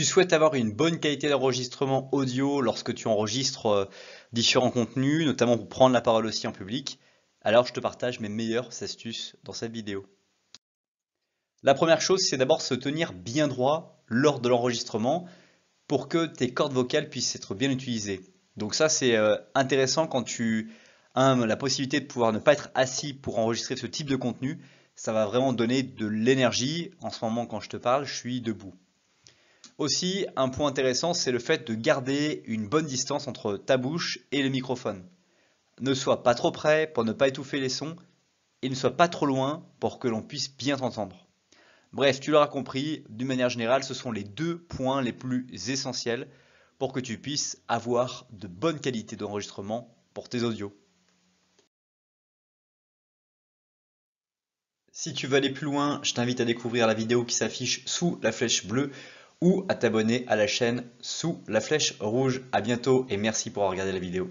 tu souhaites avoir une bonne qualité d'enregistrement audio lorsque tu enregistres euh, différents contenus, notamment pour prendre la parole aussi en public, alors je te partage mes meilleures astuces dans cette vidéo. La première chose, c'est d'abord se tenir bien droit lors de l'enregistrement pour que tes cordes vocales puissent être bien utilisées. Donc ça, c'est euh, intéressant quand tu as la possibilité de pouvoir ne pas être assis pour enregistrer ce type de contenu. Ça va vraiment donner de l'énergie. En ce moment, quand je te parle, je suis debout. Aussi, un point intéressant, c'est le fait de garder une bonne distance entre ta bouche et le microphone. Ne sois pas trop près pour ne pas étouffer les sons et ne sois pas trop loin pour que l'on puisse bien t'entendre. Bref, tu l'auras compris, d'une manière générale, ce sont les deux points les plus essentiels pour que tu puisses avoir de bonnes qualités d'enregistrement pour tes audios. Si tu veux aller plus loin, je t'invite à découvrir la vidéo qui s'affiche sous la flèche bleue ou à t'abonner à la chaîne sous la flèche rouge. À bientôt et merci pour avoir regardé la vidéo.